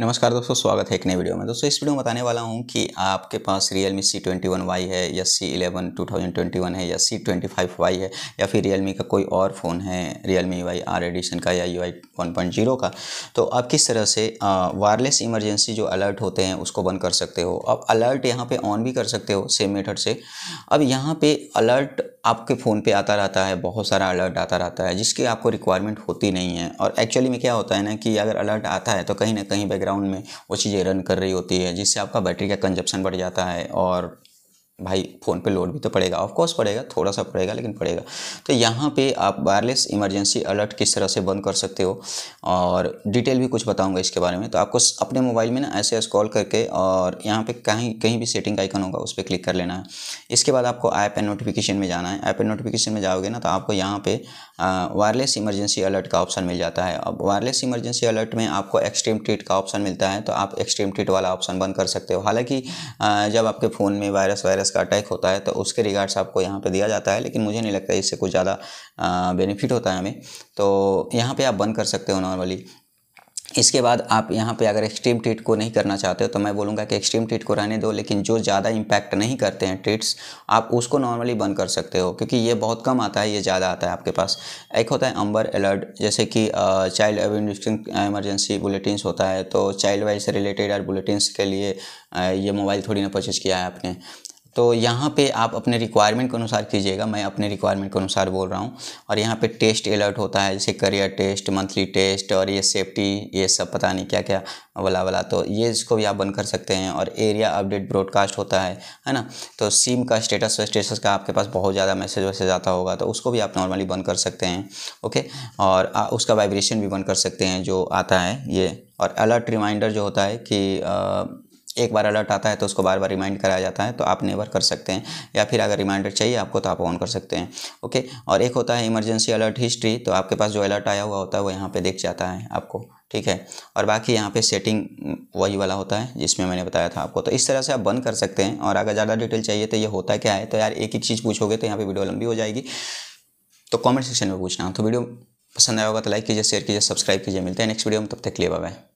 नमस्कार दोस्तों स्वागत है एक नए वीडियो में दोस्तों इस वीडियो में बताने वाला हूं कि आपके पास Realme C twenty one Y है या C eleven two thousand twenty one है या सी ट्वेंटी फाइव वाई है या फिर रियल मी का कोई और फ़ोन है Realme Y R edition का या U I one point zero का तो आप किस तरह से वायरलेस इमरजेंसी जो अलर्ट होते हैं उसको बंद कर सकते हो अब अलर्ट यहाँ पर ऑन भी कर सकते हो सेम मेथड से अब यहाँ पर अलर्ट आपके फ़ोन पे आता रहता है बहुत सारा अलर्ट आता रहता है जिसकी आपको रिक्वायरमेंट होती नहीं है और एक्चुअली में क्या होता है ना कि अगर अलर्ट आता है तो कहीं ना कहीं बैकग्राउंड में वो चीज़ें रन कर रही होती है जिससे आपका बैटरी का कंजप्शन बढ़ जाता है और भाई फ़ोन पे लोड भी तो पड़ेगा ऑफ कोर्स पड़ेगा थोड़ा सा पड़ेगा लेकिन पड़ेगा तो यहाँ पे आप वायरलेस इमरजेंसी अलर्ट किस तरह से बंद कर सकते हो और डिटेल भी कुछ बताऊंगा इसके बारे में तो आपको अपने मोबाइल में ना ऐसे कॉल करके और यहाँ पे कहीं कहीं भी सेटिंग का आइकन होगा उस पर क्लिक कर लेना है इसके बाद आपको ऐप एंड नोटिफिकेशन में जाना है ऐप एंड नोटिफिकेशन में जाओगे ना तो आपको यहाँ पर वायरलेस इमरजेंसी अलर्ट का ऑप्शन मिल जाता है अब वायरलेस इमरजेंसी अलर्ट में आपको एक्सट्रीम ट्रीट का ऑप्शन मिलता है तो आप एक्सट्रीम ट्रीट वाला ऑप्शन बंद कर सकते हो हालाँकि जब आपके फ़ोन में वायरस वायरस वायरस का अटैक होता है तो उसके रिगार्ड्स आपको यहाँ पे दिया जाता है लेकिन मुझे नहीं लगता इससे कुछ ज़्यादा बेनिफिट होता है हमें तो यहाँ पे आप बंद कर सकते हो नॉर्मली इसके बाद आप यहाँ पे अगर एक्सट्रीम ट्रीट को नहीं करना चाहते हो तो मैं बोलूँगा कि एक्सट्रीम ट्रीट को रहने दो लेकिन जो ज़्यादा इम्पैक्ट नहीं करते हैं ट्रीट्स आप उसको नॉर्मली बंद कर सकते हो क्योंकि ये बहुत कम आता है ये ज़्यादा आता है आपके पास एक होता है अंबर अलर्ट जैसे कि चाइल्ड एविंडक्शन एमरजेंसी बुलेटिन होता है तो चाइल्ड वाइज से रिलेटेड और बुलेटिन के लिए ये मोबाइल थोड़ी ना परचेज किया है आपने तो यहाँ पे आप अपने रिक्वायरमेंट के अनुसार कीजिएगा मैं अपने रिक्वायरमेंट के अनुसार बोल रहा हूँ और यहाँ पे टेस्ट अलर्ट होता है जैसे करियर टेस्ट मंथली टेस्ट और ये सेफ्टी ये सब पता नहीं क्या क्या वाला वाला तो ये इसको भी आप बंद कर सकते हैं और एरिया अपडेट ब्रॉडकास्ट होता है है ना तो सिम का स्टेटस स्टेटस का आपके पास बहुत ज़्यादा मैसेज वैसेज आता होगा तो उसको भी आप नॉर्मली बंद कर सकते हैं ओके और आ, उसका वाइब्रेशन भी बंद कर सकते हैं जो आता है ये और अलर्ट रिमाइंडर जो होता है कि आ, एक बार अलर्ट आता है तो उसको बार बार रिमाइंड कराया जाता है तो आप नेवर कर सकते हैं या फिर अगर रिमाइंडर चाहिए आपको तो आप ऑन कर सकते हैं ओके और एक होता है इमरजेंसी अलर्ट हिस्ट्री तो आपके पास जो अलर्ट आया हुआ होता है वो यहाँ पर देख जाता है आपको ठीक है और बाकी यहाँ पे सेटिंग वही वाला होता है जिसमें मैंने बताया था आपको तो इस तरह से आप बंद कर सकते हैं और अगर ज़्यादा डिटेल चाहिए तो ये होता क्या है तो यार एक एक चीज़ पूछोगे तो यहाँ पे वीडियो लंबी हो जाएगी तो कमेंट सेक्शन में पूछना तो वीडियो पसंद आया होगा तो लाइक कीजिए शेयर कीजिए सब्सक्राइब कीजिए मिलते हैं नेक्स्ट वीडियो में तब तक लिए बाय